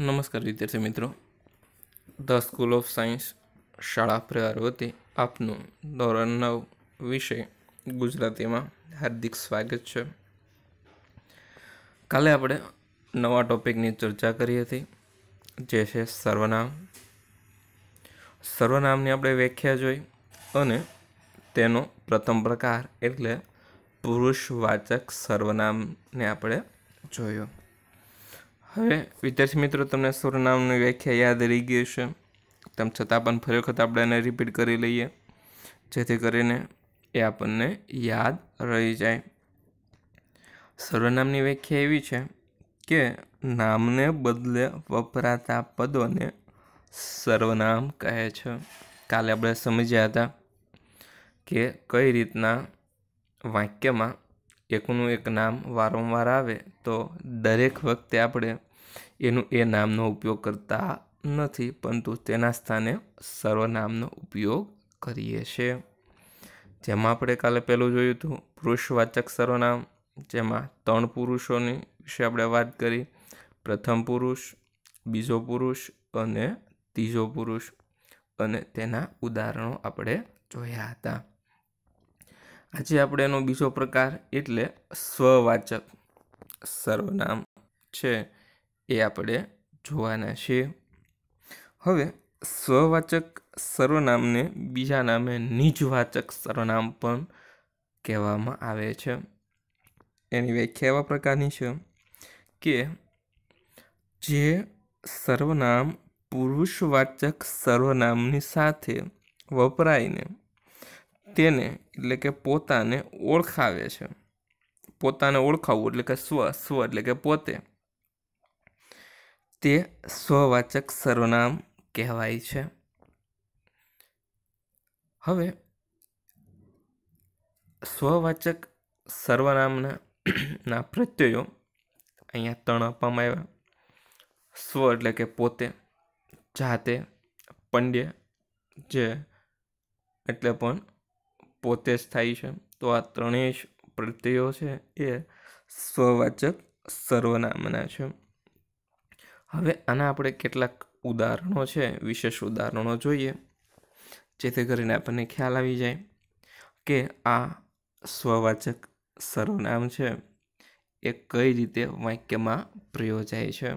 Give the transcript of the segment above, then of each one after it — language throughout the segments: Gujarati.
નમસ્કાર વિદ્યાર્થી મિત્રો ધ સ્કૂલ ઓફ સાયન્સ શાળા પ્રહારવતી આપનું ધોરણ નવ વિષય ગુજરાતીમાં હાર્દિક સ્વાગત છે કાલે આપણે નવા ટોપિકની ચર્ચા કરી હતી જે છે સર્વનામ સર્વનામની આપણે વ્યાખ્યા જોઈ અને તેનો પ્રથમ પ્રકાર એટલે પુરુષવાચક સર્વનામને આપણે જોયો હવે વિદ્યાર્થી મિત્રો તમને સર્વનામની વ્યાખ્યા યાદ રહી ગઈ હશે તેમ છતાં પણ ફરી વખત આપણે એને રિપીટ કરી લઈએ જેથી કરીને એ આપણને યાદ રહી જાય સર્વનામની વ્યાખ્યા એવી છે કે નામને બદલે વપરાતા પદોને સર્વનામ કહે છે કાલે આપણે સમજ્યા હતા કે કઈ રીતના વાક્યમાં એકનું એક નામ વારંવાર આવે તો દરેક વખતે આપણે એનું એ નામનો ઉપયોગ કરતા નથી પરંતુ તેના સ્થાને સર્વનામનો ઉપયોગ કરીએ છીએ જેમાં આપણે કાલે પહેલું જોયું હતું પુરુષવાચક સર્વનામ જેમાં ત્રણ પુરુષોની વિશે આપણે વાત કરી પ્રથમ પુરુષ બીજો પુરુષ અને ત્રીજો પુરુષ અને તેના ઉદાહરણો આપણે જોયા હતા આજે આપણે એનો બીજો પ્રકાર એટલે સ્વવાચક સર્વનામ છે એ આપણે જોવાના છીએ હવે સ્વવાચક સર્વનામને બીજા નામે નિજવાચક સર્વનામ પણ કહેવામાં આવે છે એની વ્યાખ્યા એવા પ્રકારની છે કે જે સર્વનામ પુરુષવાચક સર્વનામની સાથે વપરાઈને તેને એટલે કે પોતાને ઓળખાવે છે પોતાને ઓળખાવવું એટલે કે સ્વ સ્વ એટલે કે પોતે તે સ્વવાચક સર્વનામ કહેવાય છે હવે સ્વવાચક સર્વનામના ના પ્રત્યયો અહીંયા ત્રણ આપવામાં આવ્યા સ્વ એટલે કે પોતે જાતે પંડ્ય જે એટલે પણ પોતે જ થાય છે તો આ ત્રણેય પ્રત્યયો છે એ સ્વવાચક સર્વનામના છે હવે આના આપણે કેટલાક ઉદાહરણો છે વિશેષ ઉદાહરણો જોઈએ જેથી કરીને આપણને ખ્યાલ આવી જાય કે આ સ્વવાચક સર્વનામ છે એ કઈ રીતે વાક્યમાં પ્રયોજાય છે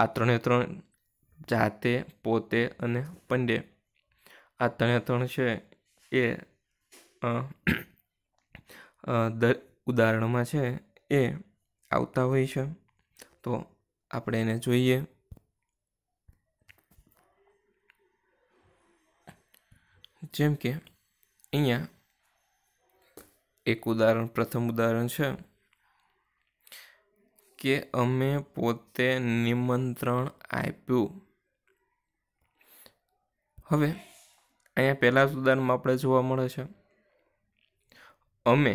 આ ત્રણે ત્રણ જાતે પોતે અને પંડે આ ત્રણે ત્રણ છે એ ઉદાહરણમાં છે એ આવતા હોય છે તો આપણે એને જોઈએ જેમ કે અહીંયા એક ઉદાહરણ પ્રથમ ઉદાહરણ છે કે અમે પોતે નિમંત્રણ આપ્યું હવે અહીંયા પહેલાં જ ઉદાહરણમાં આપણે જોવા મળે છે અમે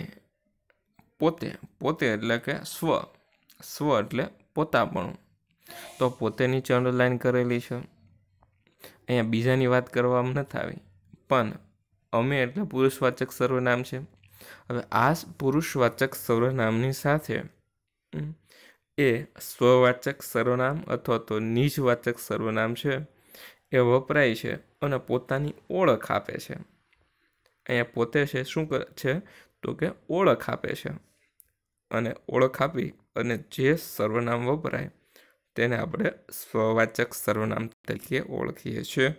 પોતે પોતે એટલે કે સ્વ સ્વ એટલે પોતાપણું તો પોતેની નીચે અંડરલાઇન કરેલી છે અહીંયા બીજાની વાત કરવામાં નથી આવી પણ અમે એટલે પુરુષવાચક સર્વનામ છે હવે આ પુરુષવાચક સર્વનામની સાથે એ સ્વવાચક સર્વનામ અથવા તો નિજવાચક સર્વનામ છે એ વપરાય છે અને પોતાની ઓળખ આપે છે અહીંયા પોતે છે શું કરે છે તો કે ઓળખ આપે છે અને ઓળખ આપી અને જે સર્વનામ વપરાય તેને આપણે સ્વવાચક સર્વનામ તરીકે ઓળખીએ છીએ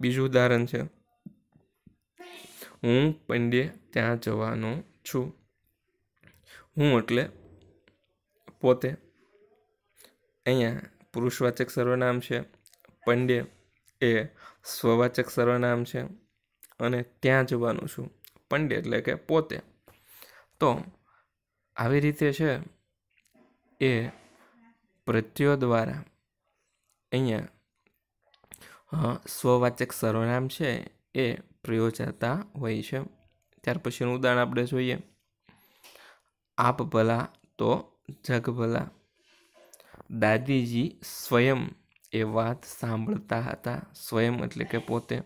બીજું ઉદાહરણ છે હું પંડ્ય ત્યાં જવાનો છું હું એટલે પોતે અહીંયા પુરુષવાચક સર્વનામ છે પંડ્ય એ સ્વવાચક સર્વનામ છે અને ત્યાં જવાનું છું પંડે એટલે કે પોતે તો આવી રીતે છે એ પ્રત્યો દ્વારા અહીંયા સ્વવાચક સર્વનામ છે એ પ્રયોજાતા હોય છે ત્યાર પછીનું ઉદાહરણ આપણે જોઈએ આપ ભલા તો જગ ભલા દાદીજી સ્વયં એ વાત સાંભળતા હતા સ્વયં એટલે કે પોતે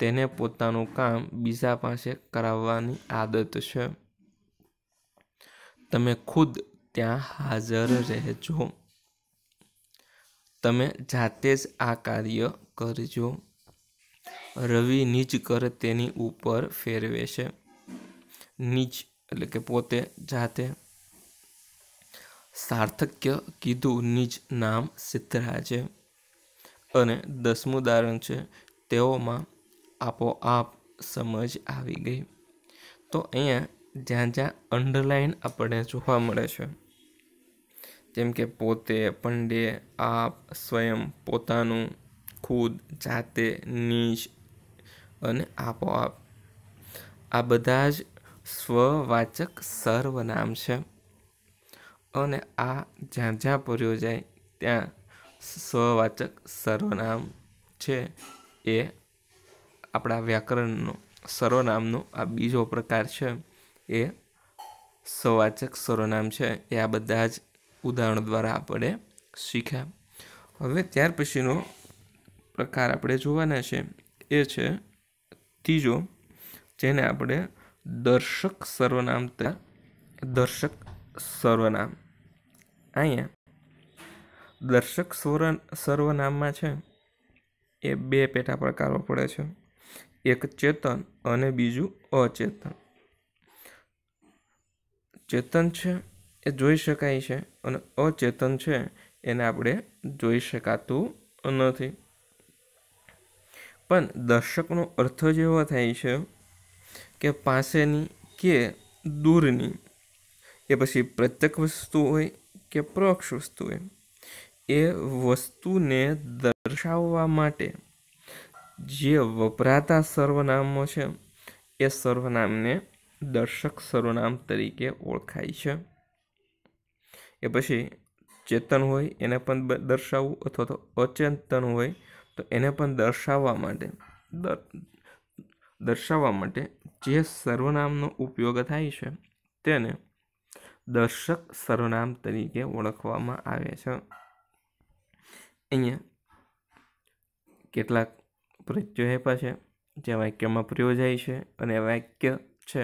તેને પોતાનું કામ બીજા પાસે કરાવવાની આદત છે તમે ખુદ ત્યાં હાજર રહેજો તમે જાતે જ આ કાર્ય કરજો રવિ નીચ કર તેની ઉપર ફેરવે છે નીચ એટલે કે પોતે જાતે સાર્થક્ય કીધું નીચ નામ સિદ્ધરાજે અને દસમું ઉદાહરણ છે તેઓમાં આપોઆપ સમજ આવી ગઈ તો અહીંયા જ્યાં જ્યાં અંડરલાઇન આપણને જોવા મળે છે જેમ કે પોતે પંડે આપ સ્વયં પોતાનું ખુદ જાતે નીચ અને આપોઆપ આ બધા જ સ્વવાચક સર્વનામ છે અને આ જ્યાં જ્યાં પર્યો જાય ત્યાં સ્વવાચક સર્વનામ છે એ આપણા વ્યાકરણનો સર્વનામનો આ બીજો પ્રકાર છે એ સવાચક સર્વનામ છે એ આ બધા જ ઉદાહરણ દ્વારા આપણે શીખ્યા હવે ત્યાર પછીનો પ્રકાર આપણે જોવાના છે એ છે ત્રીજો જેને આપણે દર્શક સર્વનામ દર્શક સર્વનામ અહીંયા દર્શક સ્વર સર્વનામમાં છે એ બે પેટા પ્રકારો પડે છે એક ચેતન અને બીજું અચેતન ચેતન છે એ જોઈ શકાય છે અને અચેતન છે એને આપણે જોઈ શકાતું નથી પણ દર્શકનો અર્થ જ એવો થાય છે કે પાસેની કે દૂરની એ પછી પ્રત્યક્ષ વસ્તુ હોય કે પરોક્ષ વસ્તુ હોય એ વસ્તુને દર્શાવવા માટે જે વપરાતા સર્વનામો છે એ સર્વનામને દર્શક સર્વનામ તરીકે ઓળખાય છે એ પછી ચેતન હોય એને પણ દર્શાવવું અથવા તો અચેતન હોય તો એને પણ દર્શાવવા માટે દર્શાવવા માટે જે સર્વનામનો ઉપયોગ થાય છે તેને દર્શક સર્વનામ તરીકે ઓળખવામાં આવે છે અહીંયા કેટલાક પ્રત્યોહેપા છે જે વાક્યમાં પ્રયોજાય છે અને વાક્ય છે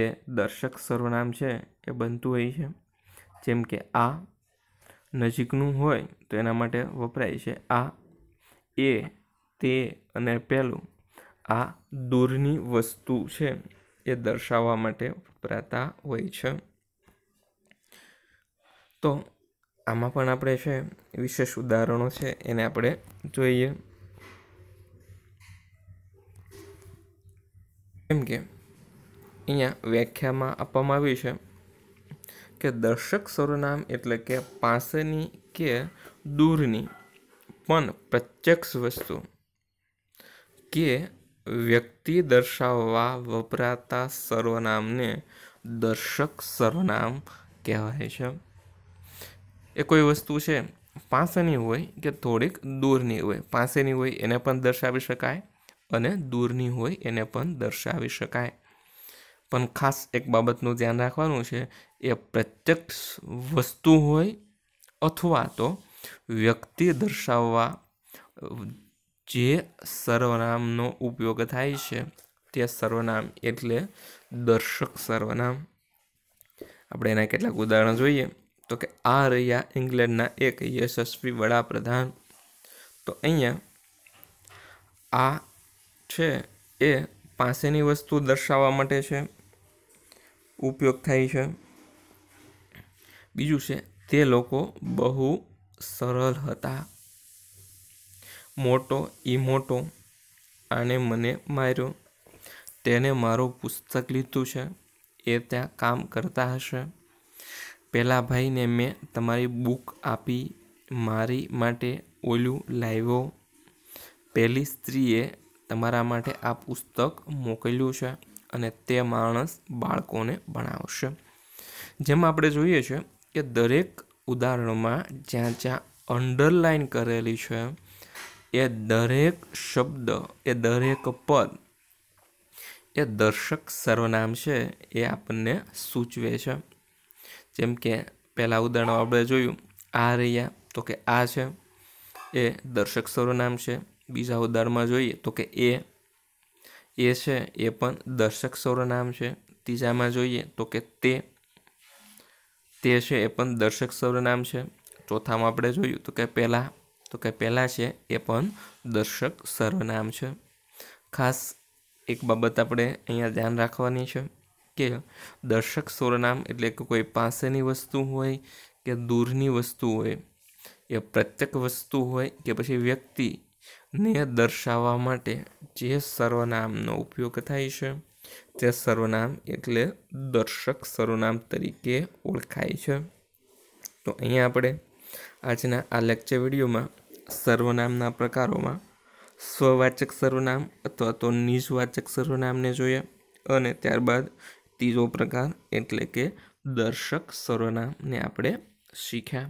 એ દર્શક સર્વનામ છે એ બનતું હોય છે જેમ કે આ નજીકનું હોય તો એના માટે વપરાય છે આ એ તે અને પહેલું આ દૂરની વસ્તુ છે એ દર્શાવવા માટે વપરાતા હોય છે તો આમાં પણ આપણે છે વિશેષ ઉદાહરણો છે એને આપણે જોઈએ કેમ કે અહીંયા વ્યાખ્યામાં આપવામાં આવી છે કે દર્શક સર્વનામ એટલે કે પાસેની કે દૂરની પણ પ્રત્યક્ષ વસ્તુ કે વ્યક્તિ દર્શાવવા વપરાતા સર્વનામને દર્શક સર્વનામ કહેવાય છે એ કોઈ વસ્તુ છે પાસેની હોય કે થોડીક દૂરની હોય પાસેની હોય એને પણ દર્શાવી શકાય અને દૂરની હોય એને પણ દર્શાવી શકાય પણ ખાસ એક બાબતનું ધ્યાન રાખવાનું છે એ પ્રત્યક્ષ વસ્તુ હોય અથવા તો વ્યક્તિ દર્શાવવા જે સર્વનામનો ઉપયોગ થાય છે તે સર્વનામ એટલે દર્શક સર્વનામ આપણે એના કેટલાક ઉદાહરણો જોઈએ તો કે આ રહ્યા ઇંગ્લેન્ડના એક યશસ્વી વડાપ્રધાન તો અહીંયા આ છે એ પાસેની વસ્તુ દર્શાવવા માટે છે ઉપયોગ થાય છે બીજું છે તે લોકો બહુ સરળ હતા મોટો ઈ મોટો આને મને માર્યો તેને મારું પુસ્તક લીધું છે એ ત્યાં કામ કરતા હશે પેલા ભાઈને મેં તમારી બુક આપી મારી માટે ઓલું લાવ્યો પહેલી સ્ત્રીએ તમારા માટે આ પુસ્તક મોકલ્યું છે અને તે માણસ બાળકોને ભણાવશે જેમ આપણે જોઈએ છે કે દરેક ઉદાહરણમાં જ્યાં જ્યાં અંડરલાઈન કરેલી છે એ દરેક શબ્દ એ દરેક પદ એ દર્શક સર્વનામ છે એ આપણને સૂચવે છે જેમ કે પહેલાં ઉદાહરણ આપણે જોયું આ રહ્યા તો કે આ છે એ દર્શક સર્વનામ છે બીજા ઉદાહરણમાં જોઈએ તો કે એ એ છે એ પણ દર્શક સ્વરનામ છે ત્રીજામાં જોઈએ તો કે તે તે છે એ પણ દર્શક સર્વનામ છે ચોથામાં આપણે જોયું તો કે પહેલાં તો કે પહેલાં છે એ પણ દર્શક સર્વનામ છે ખાસ એક બાબત આપણે અહીંયા ધ્યાન રાખવાની છે કે દર્શક સ્વરનામ એટલે કે કોઈ પાસેની વસ્તુ હોય કે દૂરની વસ્તુ હોય એ પ્રત્યેક વસ્તુ હોય કે પછી વ્યક્તિ ને દર્શાવવા માટે જે સર્વનામનો ઉપયોગ થાય છે તે સર્વનામ એટલે દર્શક સર્વનામ તરીકે ઓળખાય છે તો અહીંયા આપણે આજના આ લેક્ચર વિડીયોમાં સર્વનામના પ્રકારોમાં સ્વવાચક સર્વનામ અથવા તો નિજવાચક સર્વનામને જોઈએ અને ત્યારબાદ ત્રીજો પ્રકાર એટલે કે દર્શક સર્વનામને આપણે શીખ્યા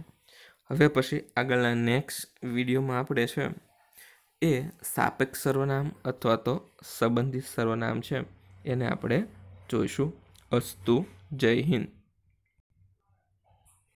હવે પછી આગળના નેક્સ્ટ વિડીયોમાં આપણે છે એ સાપેક્ષ સર્વનામ અથવા તો સંબંધિત સર્વનામ છે એને આપણે જોઈશું અસ્તુ જય હિન્દ